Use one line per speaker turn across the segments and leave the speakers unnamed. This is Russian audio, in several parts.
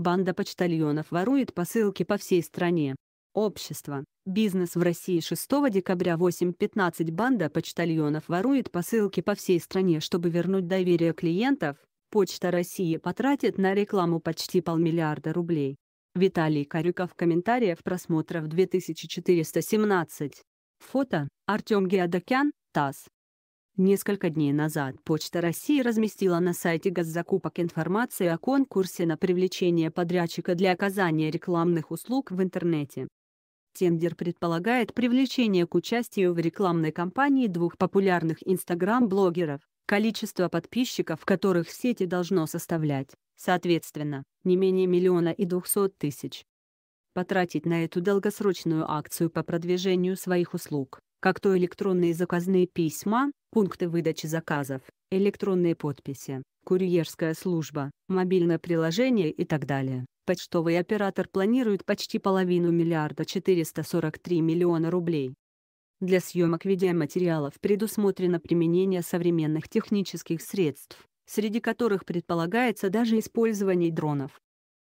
Банда почтальонов ворует посылки по всей стране. Общество. Бизнес в России 6 декабря 8.15 банда почтальонов ворует посылки по всей стране, чтобы вернуть доверие клиентов. Почта России потратит на рекламу почти полмиллиарда рублей. Виталий Карюков комментариев просмотров 2417. Фото. Артем Геодокян, ТАСС. Несколько дней назад Почта России разместила на сайте госзакупок информацию о конкурсе на привлечение подрядчика для оказания рекламных услуг в интернете. Тендер предполагает привлечение к участию в рекламной кампании двух популярных инстаграм-блогеров, количество подписчиков которых в сети должно составлять, соответственно, не менее миллиона и двухсот тысяч. Потратить на эту долгосрочную акцию по продвижению своих услуг, как то электронные заказные письма, пункты выдачи заказов, электронные подписи, курьерская служба, мобильное приложение и так далее. Почтовый оператор планирует почти половину миллиарда 443 миллиона рублей. Для съемок видеоматериалов предусмотрено применение современных технических средств, среди которых предполагается даже использование дронов.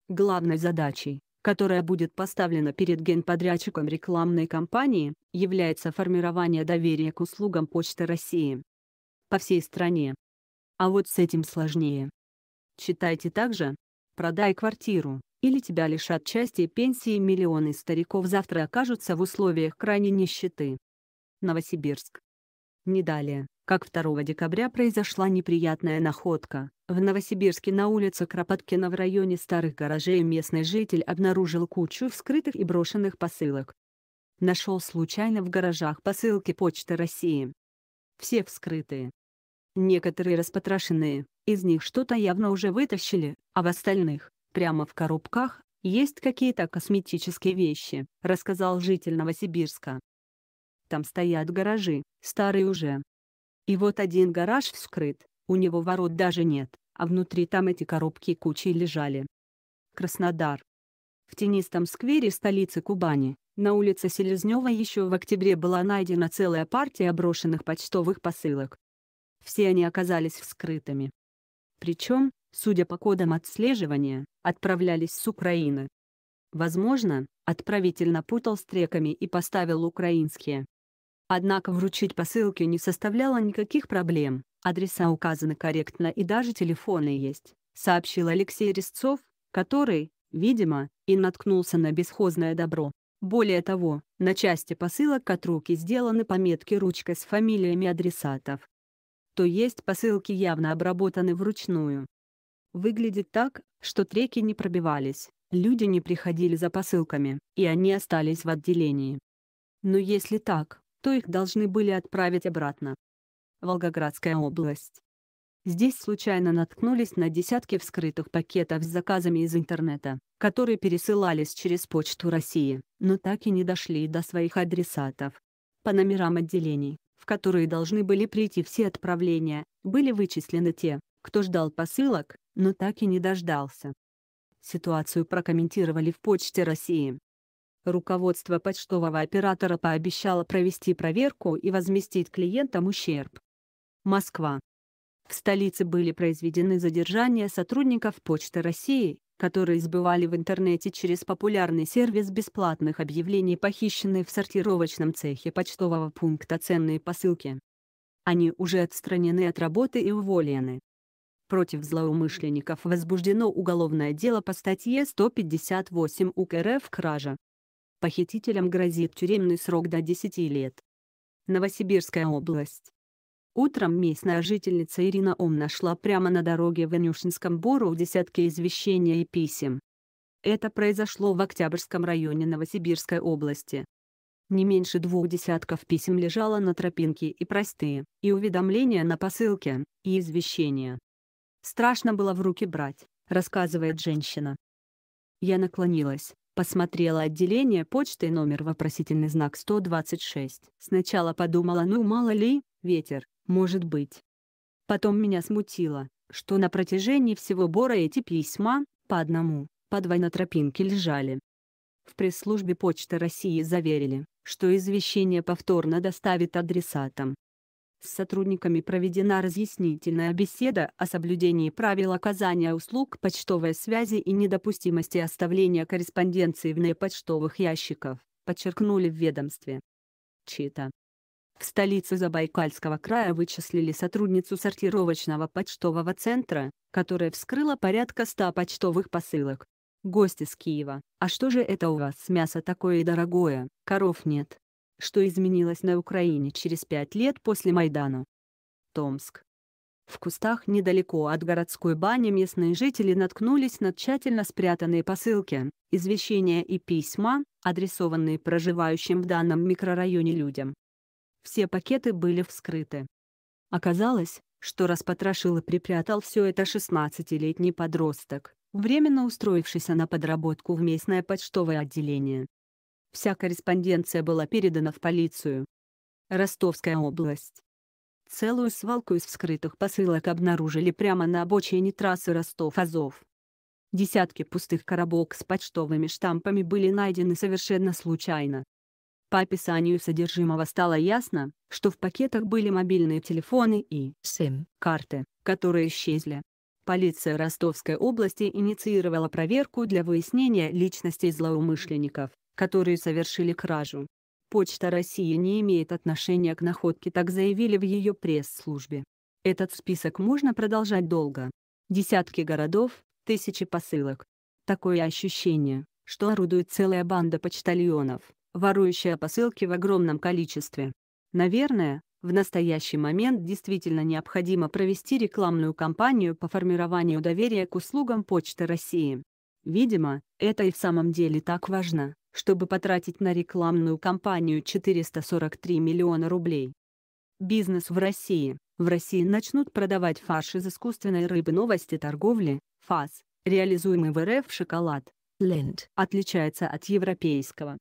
Главной задачей, которая будет поставлена перед генподрядчиком рекламной кампании, является формирование доверия к услугам Почты России по всей стране. А вот с этим сложнее. Читайте также «Продай квартиру, или тебя лишат части пенсии миллионы стариков завтра окажутся в условиях крайней нищеты». Новосибирск. Не далее как 2 декабря произошла неприятная находка. В Новосибирске на улице Кропоткина в районе старых гаражей местный житель обнаружил кучу вскрытых и брошенных посылок. Нашел случайно в гаражах посылки Почты России. Все вскрытые. Некоторые распотрошенные, из них что-то явно уже вытащили, а в остальных, прямо в коробках, есть какие-то косметические вещи», — рассказал житель Новосибирска. «Там стоят гаражи, старые уже, и вот один гараж вскрыт, у него ворот даже нет, а внутри там эти коробки кучей лежали. Краснодар. В тенистом сквере столицы Кубани, на улице Селезнева еще в октябре была найдена целая партия брошенных почтовых посылок. Все они оказались вскрытыми. Причем, судя по кодам отслеживания, отправлялись с Украины. Возможно, отправитель напутал с треками и поставил украинские. Однако вручить посылки не составляло никаких проблем, адреса указаны корректно и даже телефоны есть, сообщил Алексей Резцов, который, видимо, и наткнулся на бесхозное добро. Более того, на части посылок от руки сделаны пометки ручкой с фамилиями адресатов. То есть посылки явно обработаны вручную. Выглядит так, что треки не пробивались, люди не приходили за посылками, и они остались в отделении. Но если так, то их должны были отправить обратно. Волгоградская область. Здесь случайно наткнулись на десятки вскрытых пакетов с заказами из интернета, которые пересылались через Почту России, но так и не дошли до своих адресатов. По номерам отделений, в которые должны были прийти все отправления, были вычислены те, кто ждал посылок, но так и не дождался. Ситуацию прокомментировали в Почте России, Руководство почтового оператора пообещало провести проверку и возместить клиентам ущерб. Москва. В столице были произведены задержания сотрудников Почты России, которые сбывали в интернете через популярный сервис бесплатных объявлений похищенные в сортировочном цехе почтового пункта ценные посылки. Они уже отстранены от работы и уволены. Против злоумышленников возбуждено уголовное дело по статье 158 УК РФ «Кража». Похитителям грозит тюремный срок до 10 лет. Новосибирская область. Утром местная жительница Ирина Ом нашла прямо на дороге в Анюшинском Бору десятки извещений и писем. Это произошло в Октябрьском районе Новосибирской области. Не меньше двух десятков писем лежало на тропинке и простые, и уведомления на посылке, и извещения. Страшно было в руки брать, рассказывает женщина. Я наклонилась, Посмотрела отделение почты номер вопросительный знак 126. Сначала подумала, ну мало ли, ветер, может быть. Потом меня смутило, что на протяжении всего Бора эти письма, по одному, по два тропинке лежали. В пресс-службе Почты России заверили, что извещение повторно доставит адресатам, с сотрудниками проведена разъяснительная беседа о соблюдении правил оказания услуг почтовой связи и недопустимости оставления корреспонденции вне почтовых ящиков, подчеркнули в ведомстве. Чита. В столице Забайкальского края вычислили сотрудницу сортировочного почтового центра, которая вскрыла порядка 100 почтовых посылок. Гости из Киева, а что же это у вас мясо такое дорогое, коров нет? что изменилось на Украине через пять лет после Майдана. Томск. В кустах недалеко от городской бани местные жители наткнулись на тщательно спрятанные посылки, извещения и письма, адресованные проживающим в данном микрорайоне людям. Все пакеты были вскрыты. Оказалось, что распотрошил и припрятал все это 16-летний подросток, временно устроившийся на подработку в местное почтовое отделение. Вся корреспонденция была передана в полицию. Ростовская область. Целую свалку из вскрытых посылок обнаружили прямо на обочине трассы Ростов-Азов. Десятки пустых коробок с почтовыми штампами были найдены совершенно случайно. По описанию содержимого стало ясно, что в пакетах были мобильные телефоны и сим карты которые исчезли. Полиция Ростовской области инициировала проверку для выяснения личностей злоумышленников которые совершили кражу. Почта России не имеет отношения к находке, так заявили в ее пресс-службе. Этот список можно продолжать долго. Десятки городов, тысячи посылок. Такое ощущение, что орудует целая банда почтальонов, ворующая посылки в огромном количестве. Наверное, в настоящий момент действительно необходимо провести рекламную кампанию по формированию доверия к услугам Почты России. Видимо, это и в самом деле так важно, чтобы потратить на рекламную кампанию 443 миллиона рублей. Бизнес в России. В России начнут продавать фарш из искусственной рыбы. Новости торговли. ФАС, реализуемый в РФ шоколад, Ленд, отличается от европейского.